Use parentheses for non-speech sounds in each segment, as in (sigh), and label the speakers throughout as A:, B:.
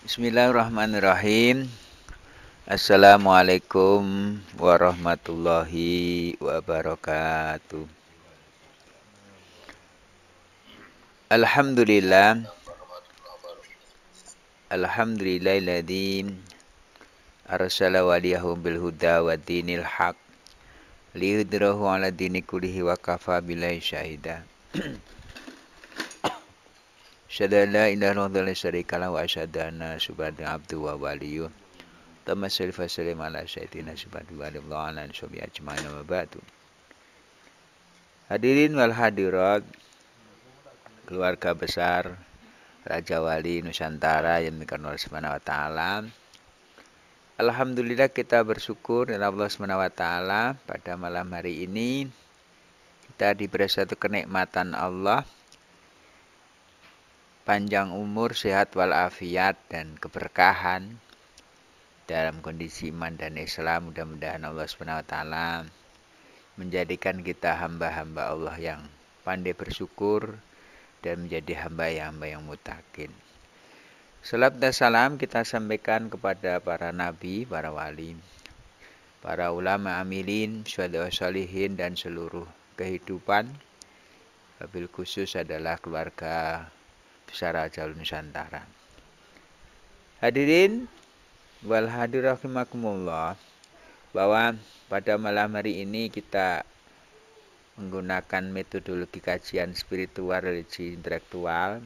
A: Bismillahirrahmanirrahim. Assalamualaikum warahmatullahi wabarakatuh. Alhamdulillah. Alhamdulillahilladzi arsala waliyahum bil huda wa dinil haq liyudrahu ala dini kullihi wa kafa billahi syahida. (clears throat) Asyhadu an la ilaha illallah wa syadana lahu wa asyhadu anna subhanahu abdu wa waliyuh. Tama salli wa ala subhanahu wa wa Hadirin wal hadirat keluarga besar Raja Wali Nusantara yang dikenal Subhanahu wa taala. Alhamdulillah kita bersyukur kepada Allah Subhanahu wa taala pada malam hari ini kita diberi satu kenikmatan Allah panjang umur, sehat walafiat dan keberkahan dalam kondisi iman dan Islam. Mudah-mudahan Allah Subhanahu wa taala menjadikan kita hamba-hamba Allah yang pandai bersyukur dan menjadi hamba-hamba yang mutakin. Salam dan salam kita sampaikan kepada para nabi, para wali, para ulama amilin, salihin dan seluruh kehidupan. Wabil khusus adalah keluarga Pusara Jalur Nusantara. Hadirin wal hadirohimakumullah bahwa pada malam hari ini kita menggunakan metodologi kajian spiritual religi intelektual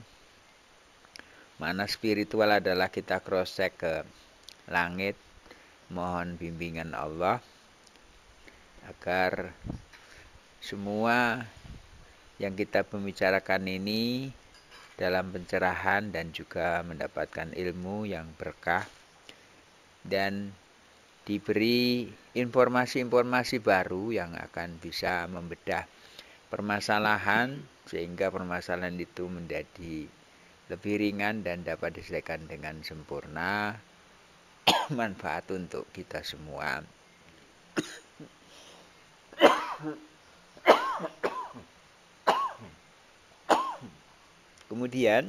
A: mana spiritual adalah kita cross check ke langit mohon bimbingan Allah agar semua yang kita pembicarakan ini dalam pencerahan dan juga mendapatkan ilmu yang berkah dan diberi informasi-informasi baru yang akan bisa membedah permasalahan sehingga permasalahan itu menjadi lebih ringan dan dapat diselesaikan dengan sempurna (coughs) manfaat untuk kita semua. Kemudian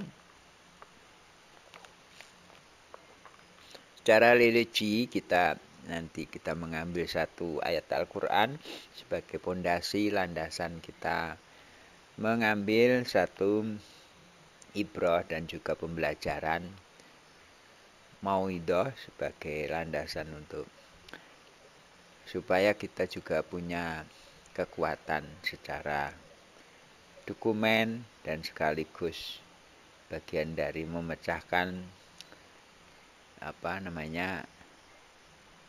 A: secara religi kita nanti kita mengambil satu ayat Al-Qur'an sebagai pondasi landasan kita mengambil satu ibroh dan juga pembelajaran mauidah sebagai landasan untuk supaya kita juga punya kekuatan secara dokumen dan sekaligus bagian dari memecahkan apa namanya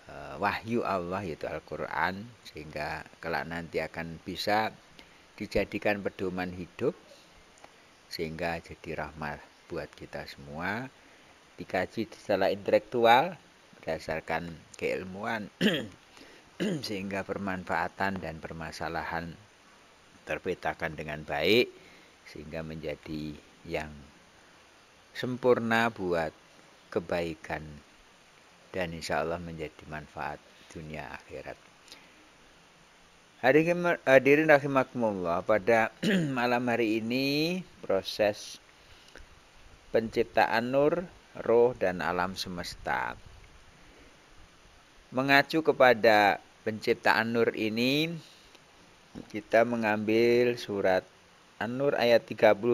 A: e, wahyu Allah yaitu Al-Qur'an sehingga kelak nanti akan bisa dijadikan pedoman hidup sehingga jadi rahmat buat kita semua dikaji secara intelektual berdasarkan keilmuan (clears throat) sehingga permanfaatan dan permasalahan terpetakan dengan baik sehingga menjadi yang sempurna buat kebaikan dan insya Allah menjadi manfaat dunia akhirat. Hadirin rahimakumullah, pada (clears throat) malam hari ini proses penciptaan nur, roh, dan alam semesta. Mengacu kepada penciptaan nur ini, kita mengambil surat An-Nur ayat 35.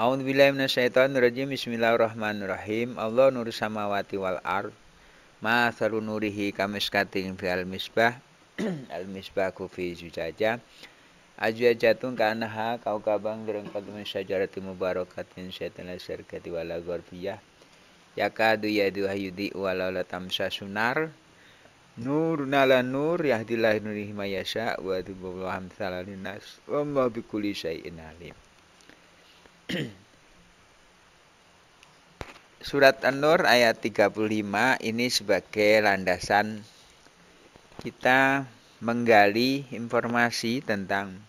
A: A'udzu billahi minasyaitonir rajim. Bismillahirrahmanirrahim. Allah nur samawati wal ard. Ma nurihi kamiskatin al misbah. (clears throat) al ku fi zujaja. Ajwajatun kanaha kaukabang direngkat min syajarati mubarakatin syaitan asyarkati wala garbiyah. Yakadu yadu hayudi walau latamsa sunar Nuruna la nur yahdillahu nurihi ma wa yudhillu amsala linnas wa ma bikulli syai'in alim. (clears throat) Surat An-Nur ayat 35 ini sebagai landasan kita menggali informasi tentang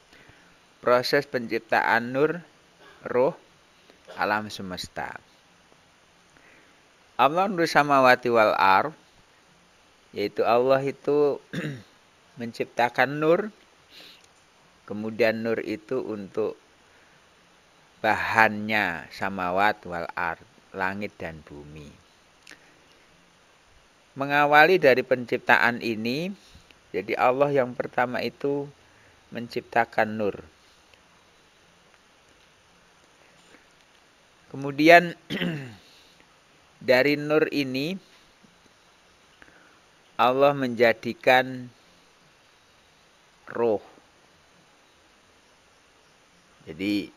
A: proses penciptaan nur, roh, alam semesta. Allah nur samawati wal ardh yaitu Allah itu (clears throat) menciptakan nur kemudian nur itu untuk bahannya samawat wal ard langit dan bumi mengawali dari penciptaan ini jadi Allah yang pertama itu menciptakan nur kemudian (clears throat) dari nur ini Allah menjadikan roh. Jadi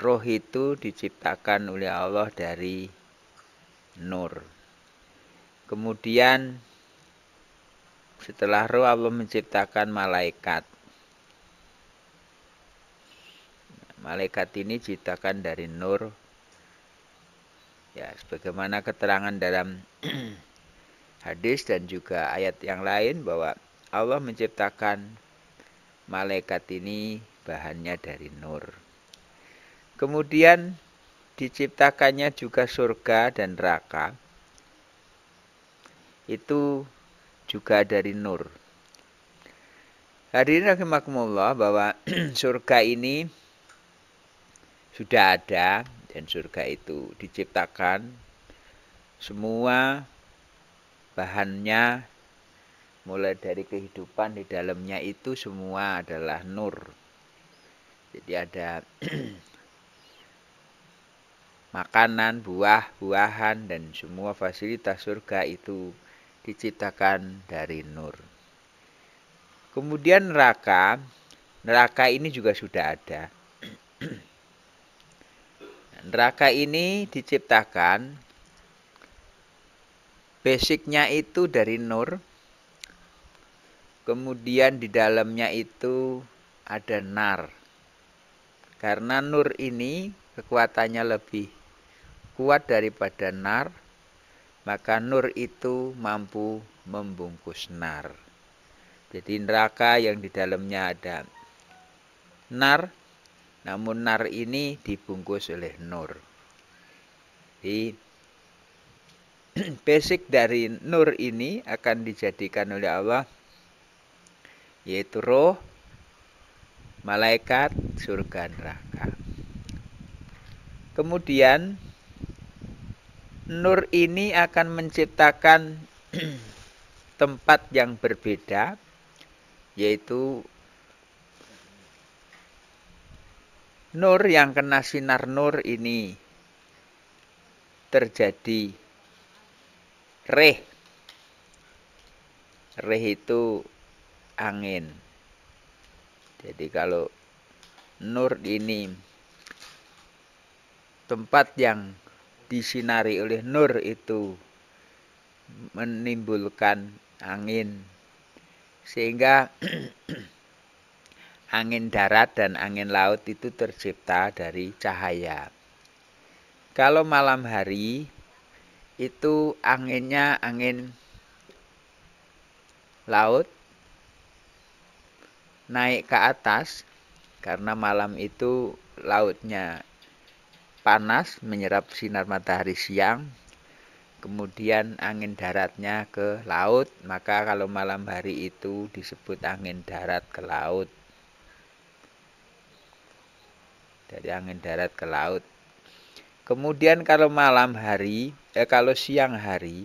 A: roh itu diciptakan oleh Allah dari nur. Kemudian setelah roh Allah menciptakan malaikat. Malaikat ini diciptakan dari nur. Ya, sebagaimana keterangan dalam (clears throat) hadis dan juga ayat yang lain bahwa Allah menciptakan malaikat ini bahannya dari nur. Kemudian diciptakannya juga surga dan neraka. Itu juga dari nur. Hadirin rahimakumullah bahwa (clears throat) surga ini sudah ada dan surga itu diciptakan semua bahannya mulai dari kehidupan di dalamnya itu semua adalah nur. Jadi ada (clears throat) makanan, buah, buahan dan semua fasilitas surga itu diciptakan dari nur. Kemudian neraka, neraka ini juga sudah ada. (clears throat) neraka ini diciptakan basicnya itu dari nur kemudian di dalamnya itu ada nar karena nur ini kekuatannya lebih kuat daripada nar maka nur itu mampu membungkus nar jadi neraka yang di dalamnya ada nar namun nar ini dibungkus oleh nur di (clears throat) basic dari nur ini akan dijadikan oleh Allah yaitu roh, malaikat, surga, neraka. Kemudian nur ini akan menciptakan (clears throat) tempat yang berbeda yaitu nur yang kena sinar nur ini terjadi Reh Reh itu angin. Jadi kalau nur ini tempat yang disinari oleh nur itu menimbulkan angin sehingga (clears throat) angin darat dan angin laut itu tercipta dari cahaya. Kalau malam hari itu anginnya angin laut naik ke atas karena malam itu lautnya panas menyerap sinar matahari siang kemudian angin daratnya ke laut maka kalau malam hari itu disebut angin darat ke laut dari angin darat ke laut Kemudian kalau malam hari, eh, kalau siang hari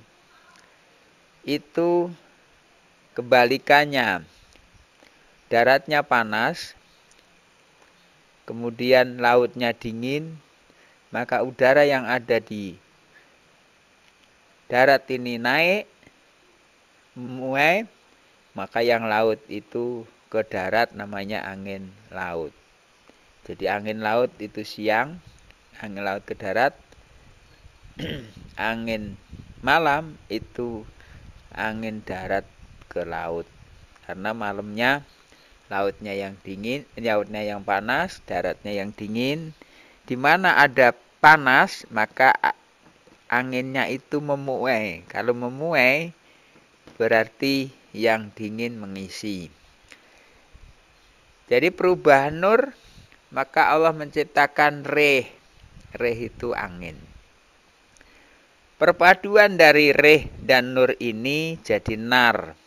A: itu kebalikannya. Daratnya panas, kemudian lautnya dingin, maka udara yang ada di darat ini naik, muai, maka yang laut itu ke darat namanya angin laut. Jadi angin laut itu siang, angin laut ke darat (clears throat) angin malam itu angin darat ke laut karena malamnya lautnya yang dingin lautnya yang panas daratnya yang dingin di mana ada panas maka anginnya itu memuai kalau memuai berarti yang dingin mengisi jadi perubahan nur maka Allah menciptakan reh Reh itu angin. Perpaduan dari reh dan nur ini jadi nar.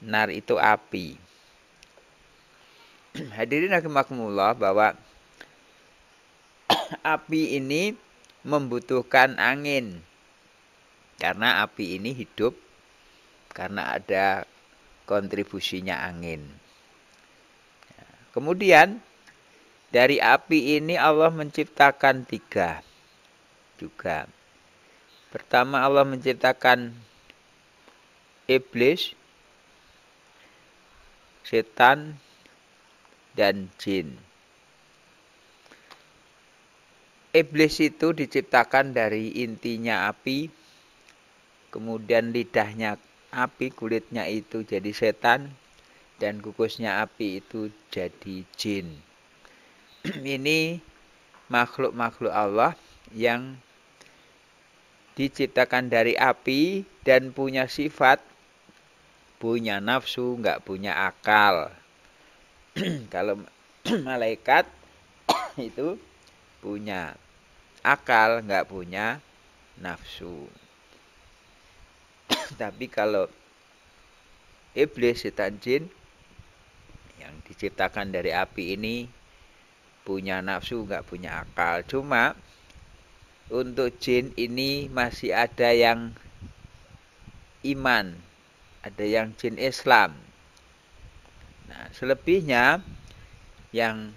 A: Nar itu api. (clears throat) Hadirin rahimakumullah bahwa (clears throat) api ini membutuhkan angin. Karena api ini hidup karena ada kontribusinya angin. Kemudian dari api ini Allah menciptakan tiga juga. Pertama Allah menciptakan iblis, setan, dan jin. Iblis itu diciptakan dari intinya api, kemudian lidahnya api, kulitnya itu jadi setan, dan kukusnya api itu jadi jin. (clears throat) ini makhluk-makhluk Allah yang diciptakan dari api dan punya sifat punya nafsu nggak punya akal (clears throat) kalau (clears throat) malaikat itu punya akal nggak punya nafsu tapi kalau iblis setan jin yang diciptakan dari api ini punya nafsu, nggak punya akal. Cuma untuk jin ini masih ada yang iman, ada yang jin Islam. Nah, selebihnya yang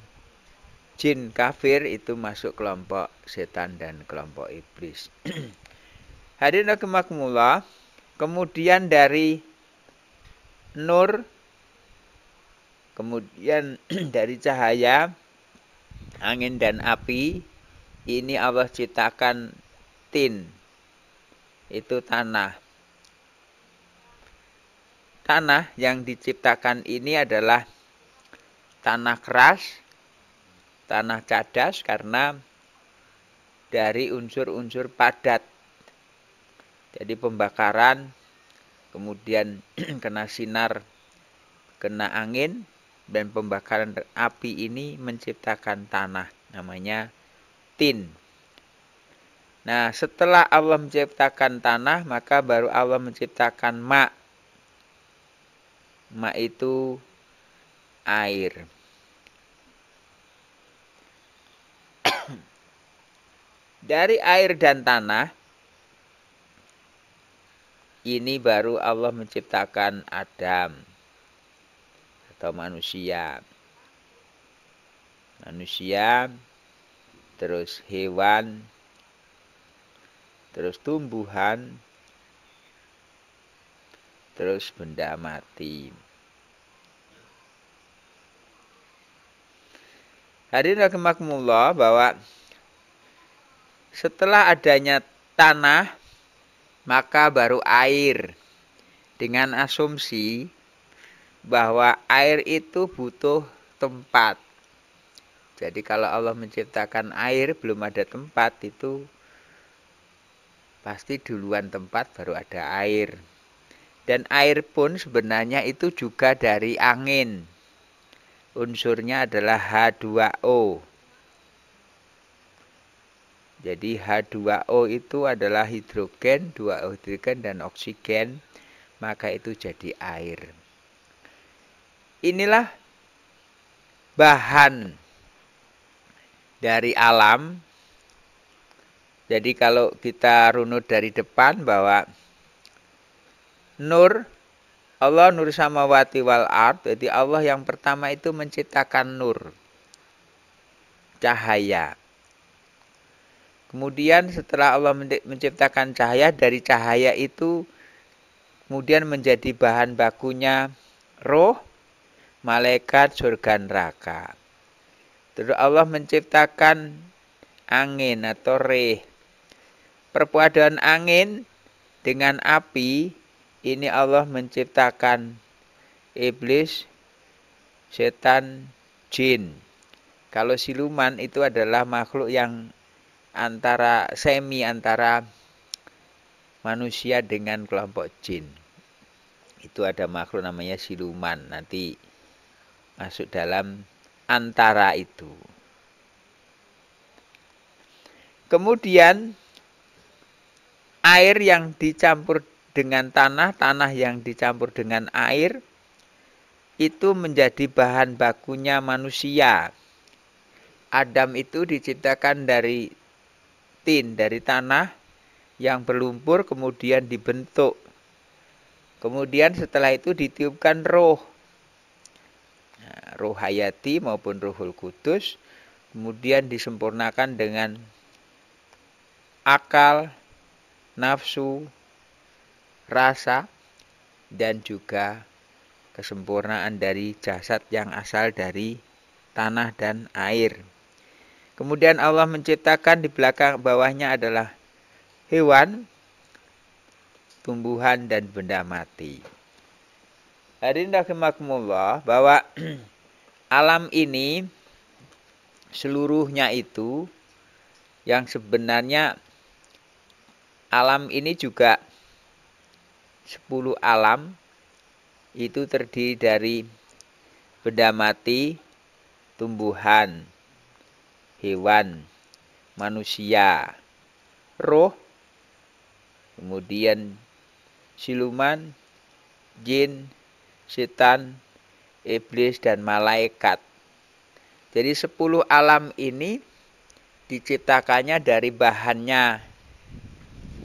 A: jin kafir itu masuk kelompok setan dan kelompok iblis. (clears throat) Hadirin rahimakumullah, kemudian dari nur kemudian (clears throat) dari cahaya angin dan api ini Allah ciptakan tin itu tanah tanah yang diciptakan ini adalah tanah keras tanah cadas karena dari unsur-unsur padat jadi pembakaran kemudian (clears throat) kena sinar kena angin dan pembakaran api ini menciptakan tanah namanya tin. Nah, setelah Allah menciptakan tanah, maka baru Allah menciptakan ma. Ma itu air. (coughs) Dari air dan tanah ini baru Allah menciptakan Adam atau manusia. Manusia, terus hewan, terus tumbuhan, terus benda mati. Hadirin rahimakumullah bahwa setelah adanya tanah maka baru air dengan asumsi bahwa air itu butuh tempat. Jadi kalau Allah menciptakan air belum ada tempat itu pasti duluan tempat baru ada air. Dan air pun sebenarnya itu juga dari angin. Unsurnya adalah H2O. Jadi H2O itu adalah hidrogen, dua hidrogen dan oksigen, maka itu jadi air inilah bahan dari alam. Jadi kalau kita runut dari depan bahwa nur Allah nur samawati wal ard, jadi Allah yang pertama itu menciptakan nur cahaya. Kemudian setelah Allah menciptakan cahaya dari cahaya itu kemudian menjadi bahan bakunya roh malaikat surga neraka. Terus Allah menciptakan angin atau reh. Perpaduan angin dengan api ini Allah menciptakan iblis, setan, jin. Kalau siluman itu adalah makhluk yang antara semi antara manusia dengan kelompok jin. Itu ada makhluk namanya siluman. Nanti masuk dalam antara itu. Kemudian air yang dicampur dengan tanah, tanah yang dicampur dengan air itu menjadi bahan bakunya manusia. Adam itu diciptakan dari tin, dari tanah yang berlumpur kemudian dibentuk. Kemudian setelah itu ditiupkan roh ruh hayati maupun ruhul kudus kemudian disempurnakan dengan akal, nafsu, rasa dan juga kesempurnaan dari jasad yang asal dari tanah dan air. Kemudian Allah menciptakan di belakang bawahnya adalah hewan, tumbuhan dan benda mati. Hadirin rahimakumullah bahwa (clears throat) alam ini seluruhnya itu yang sebenarnya alam ini juga 10 alam itu terdiri dari benda mati, tumbuhan, hewan, manusia, roh, kemudian siluman, jin, setan, iblis, dan malaikat. Jadi sepuluh alam ini diciptakannya dari bahannya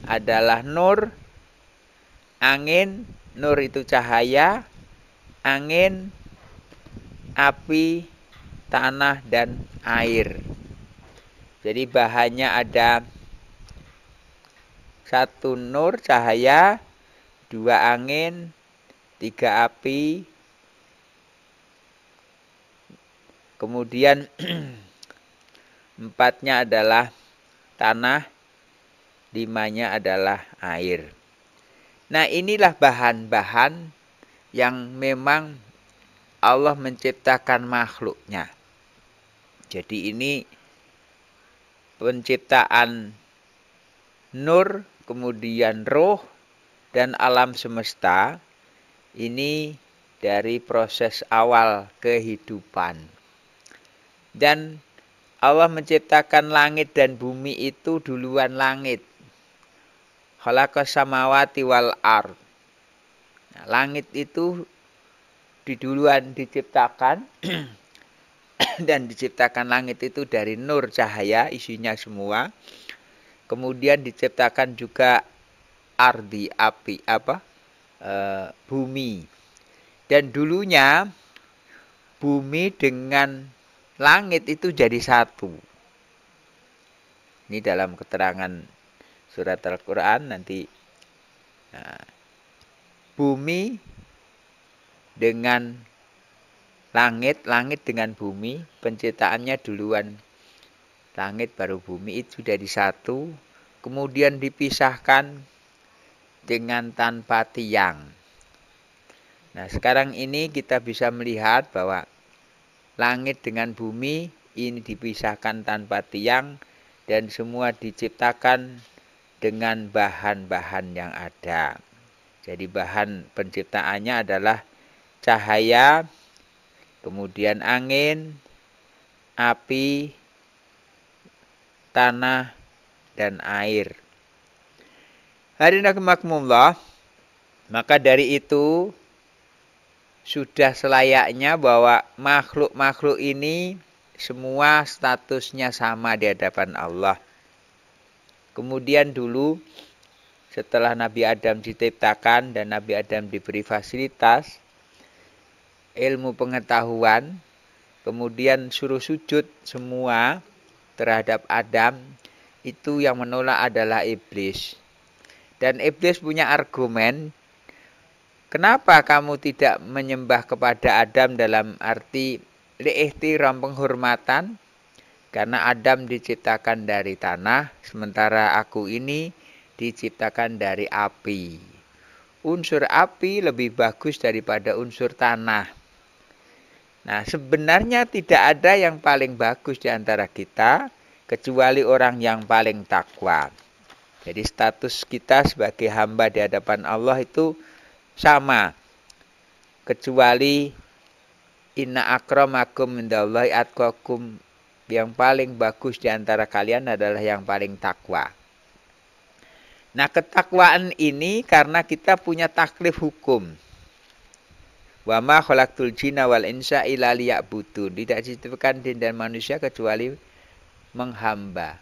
A: adalah nur, angin, nur itu cahaya, angin, api, tanah, dan air. Jadi bahannya ada satu nur cahaya, dua angin, tiga api kemudian (clears throat) empatnya adalah tanah limanya adalah air nah inilah bahan-bahan yang memang Allah menciptakan makhluknya jadi ini penciptaan nur kemudian roh dan alam semesta ini dari proses awal kehidupan. Dan Allah menciptakan langit dan bumi itu duluan langit. Khalaqas samawati wal ar. Nah, langit itu diduluan diciptakan (clears throat) dan diciptakan langit itu dari nur cahaya isinya semua. Kemudian diciptakan juga ardi api apa? Eh, bumi. Dan dulunya bumi dengan langit itu jadi satu. Ini dalam keterangan surat Al-Quran nanti nah, bumi dengan langit, langit dengan bumi, penciptaannya duluan langit baru bumi itu jadi satu, kemudian dipisahkan dengan tanpa tiang. Nah, sekarang ini kita bisa melihat bahwa langit dengan bumi ini dipisahkan tanpa tiang dan semua diciptakan dengan bahan-bahan yang ada. Jadi bahan penciptaannya adalah cahaya, kemudian angin, api, tanah, dan air. Hari nak makmumlah, maka dari itu sudah selayaknya bahwa makhluk-makhluk ini semua statusnya sama di hadapan Allah. Kemudian dulu setelah Nabi Adam diciptakan dan Nabi Adam diberi fasilitas ilmu pengetahuan, kemudian suruh sujud semua terhadap Adam, itu yang menolak adalah iblis. Dan iblis punya argumen, kenapa kamu tidak menyembah kepada Adam dalam arti liihtiram hormatan? Karena Adam diciptakan dari tanah, sementara aku ini diciptakan dari api. Unsur api lebih bagus daripada unsur tanah. Nah, sebenarnya tidak ada yang paling bagus di antara kita kecuali orang yang paling takwa. Jadi status kita sebagai hamba di hadapan Allah itu sama. Kecuali inna akramakum indallahi atqakum. Yang paling bagus di antara kalian adalah yang paling takwa. Nah, ketakwaan ini karena kita punya taklif hukum. Wa ma khalaqtul jinna wal insa illa liya'budun. Tidak diciptakan jin dan manusia kecuali menghamba.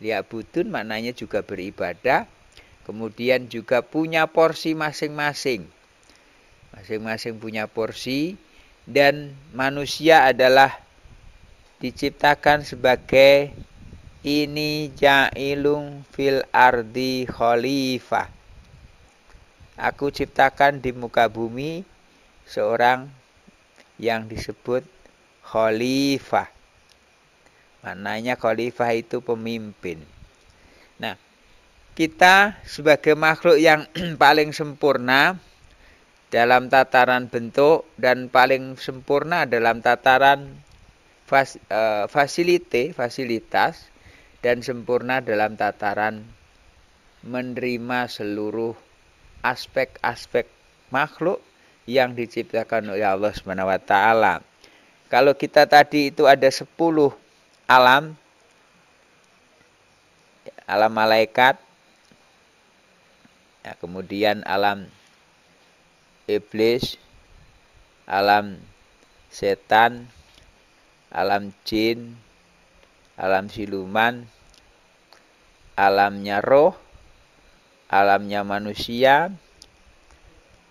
A: Butun maknanya juga beribadah. Kemudian juga punya porsi masing-masing. Masing-masing punya porsi. Dan manusia adalah diciptakan sebagai ini ja'ilung fil ardi khalifah. Aku ciptakan di muka bumi seorang yang disebut khalifah. Maknanya khalifah itu pemimpin. Nah, kita sebagai makhluk yang (clears throat) paling sempurna dalam tataran bentuk dan paling sempurna dalam tataran fas, e, fasilite, fasilitas dan sempurna dalam tataran menerima seluruh aspek-aspek makhluk yang diciptakan oleh Allah Subhanahu wa taala. Kalau kita tadi itu ada 10 alam alam malaikat ya, kemudian alam iblis alam setan alam jin alam siluman alamnya roh alamnya manusia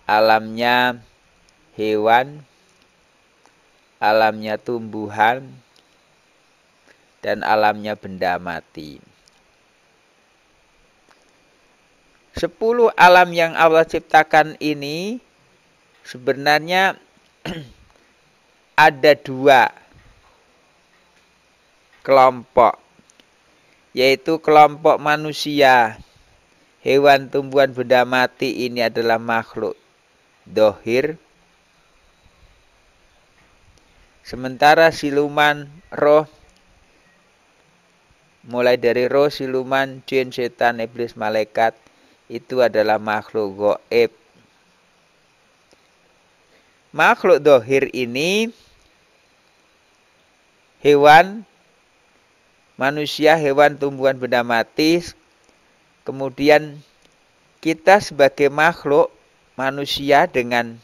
A: alamnya hewan alamnya tumbuhan dan alamnya benda mati. Sepuluh alam yang Allah ciptakan ini sebenarnya (clears throat) ada dua kelompok, yaitu kelompok manusia. Hewan tumbuhan benda mati ini adalah makhluk dohir. Sementara siluman roh mulai dari roh siluman, jin, setan, iblis, malaikat itu adalah makhluk goib. Makhluk dohir ini hewan, manusia, hewan, tumbuhan, benda mati. Kemudian kita sebagai makhluk manusia dengan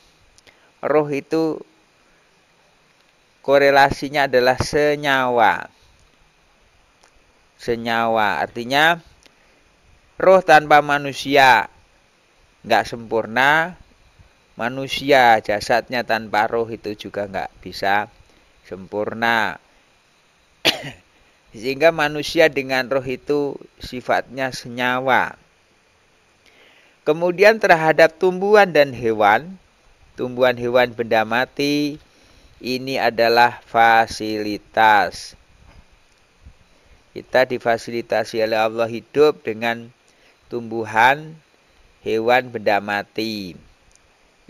A: roh itu korelasinya adalah senyawa senyawa. Artinya roh tanpa manusia nggak sempurna. Manusia jasadnya tanpa roh itu juga nggak bisa sempurna. (clears throat) Sehingga manusia dengan roh itu sifatnya senyawa. Kemudian terhadap tumbuhan dan hewan, tumbuhan hewan benda mati ini adalah fasilitas kita difasilitasi oleh Allah hidup dengan tumbuhan, hewan, benda mati.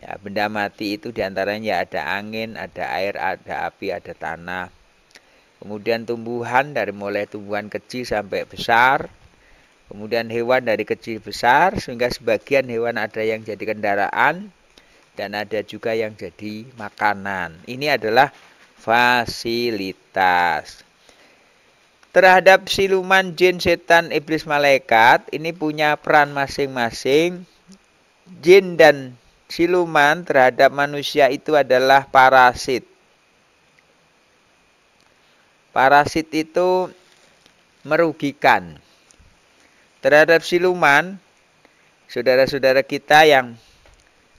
A: Ya, benda mati itu diantaranya ada angin, ada air, ada api, ada tanah. Kemudian tumbuhan dari mulai tumbuhan kecil sampai besar. Kemudian hewan dari kecil besar sehingga sebagian hewan ada yang jadi kendaraan dan ada juga yang jadi makanan. Ini adalah fasilitas terhadap siluman jin setan iblis malaikat ini punya peran masing-masing jin dan siluman terhadap manusia itu adalah parasit parasit itu merugikan terhadap siluman saudara-saudara kita yang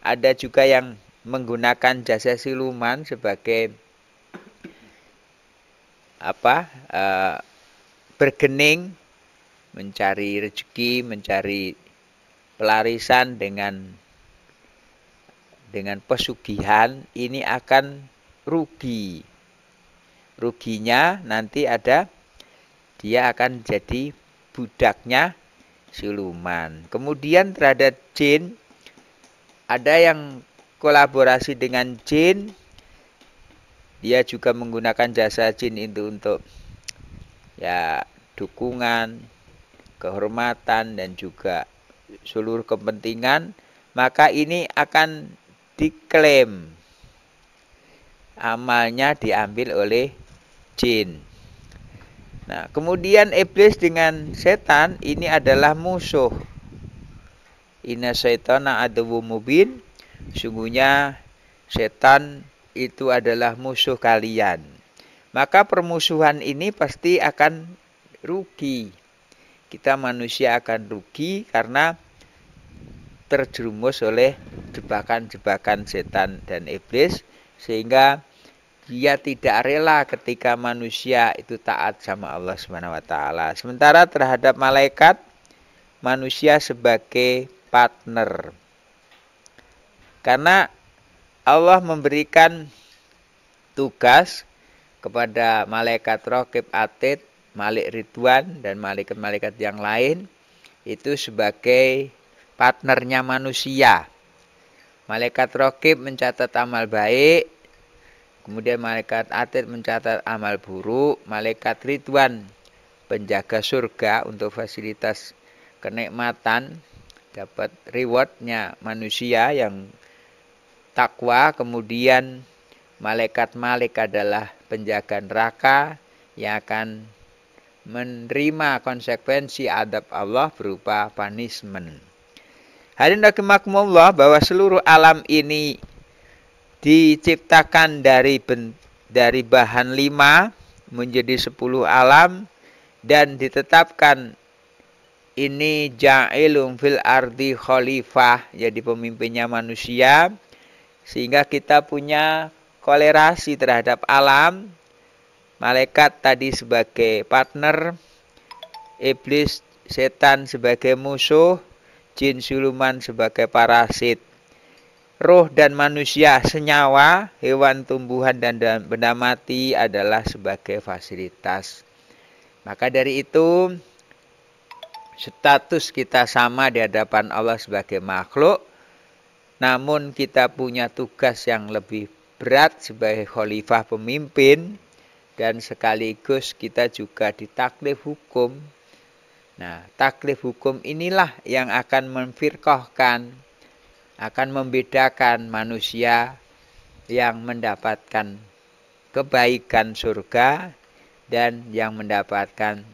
A: ada juga yang menggunakan jasa siluman sebagai apa eh, bergening mencari rezeki, mencari pelarisan dengan dengan pesugihan ini akan rugi. Ruginya nanti ada dia akan jadi budaknya siluman. Kemudian terhadap jin ada yang kolaborasi dengan jin dia juga menggunakan jasa jin itu untuk ya dukungan, kehormatan dan juga seluruh kepentingan, maka ini akan diklaim amalnya diambil oleh jin. Nah, kemudian iblis dengan setan ini adalah musuh. Inna syaitana adu mubin. Sungguhnya setan itu adalah musuh kalian maka permusuhan ini pasti akan rugi. Kita manusia akan rugi karena terjerumus oleh jebakan-jebakan setan dan iblis sehingga dia tidak rela ketika manusia itu taat sama Allah Subhanahu wa taala. Sementara terhadap malaikat manusia sebagai partner. Karena Allah memberikan tugas kepada malaikat Rokib Atid, Malik Ridwan, dan malaikat-malaikat yang lain itu sebagai partnernya manusia. Malaikat Rokib mencatat amal baik, kemudian malaikat Atid mencatat amal buruk, malaikat Ridwan penjaga surga untuk fasilitas kenikmatan dapat rewardnya manusia yang takwa kemudian malaikat-malaikat adalah penjaga neraka yang akan menerima konsekuensi adab Allah berupa punishment. Hadirin rahimakumullah bahwa seluruh alam ini diciptakan dari ben, dari bahan lima menjadi sepuluh alam dan ditetapkan ini ja'ilum fil ardi khalifah jadi pemimpinnya manusia sehingga kita punya kolerasi terhadap alam, malaikat tadi sebagai partner, iblis setan sebagai musuh, jin siluman sebagai parasit. Roh dan manusia senyawa, hewan tumbuhan dan benda mati adalah sebagai fasilitas. Maka dari itu status kita sama di hadapan Allah sebagai makhluk, namun kita punya tugas yang lebih berat sebagai khalifah pemimpin dan sekaligus kita juga ditaklif hukum. Nah, taklif hukum inilah yang akan memfirkohkan, akan membedakan manusia yang mendapatkan kebaikan surga dan yang mendapatkan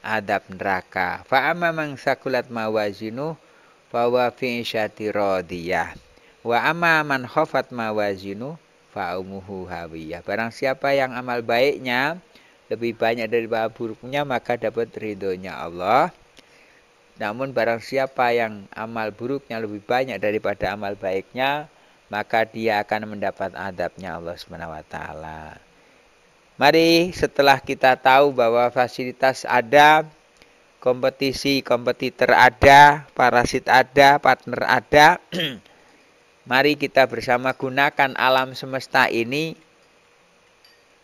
A: adab neraka. Fa'amma man sakulat mawazinu bahwa fi isyati radiyah. Wa amma man khafat mawazinu faumuhu hawiyah. Barang siapa yang amal baiknya lebih banyak daripada buruknya maka dapat ridhonya Allah. Namun barang siapa yang amal buruknya lebih banyak daripada amal baiknya maka dia akan mendapat adabnya Allah Subhanahu wa taala. Mari setelah kita tahu bahwa fasilitas ada, kompetisi kompetitor ada, parasit ada, partner ada, (clears throat) Mari kita bersama gunakan alam semesta ini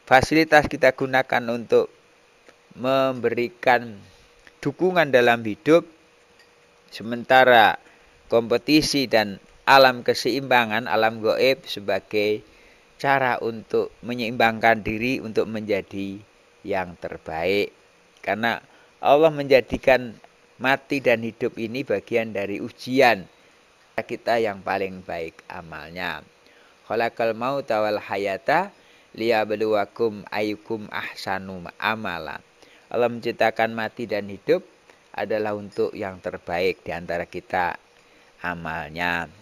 A: fasilitas kita gunakan untuk memberikan dukungan dalam hidup sementara kompetisi dan alam keseimbangan alam goib sebagai cara untuk menyeimbangkan diri untuk menjadi yang terbaik karena Allah menjadikan mati dan hidup ini bagian dari ujian kita yang paling baik amalnya. Khalaqal mauta wal hayata liyabluwakum ayyukum ahsanu amala. Allah menciptakan mati dan hidup adalah untuk yang terbaik di antara kita amalnya.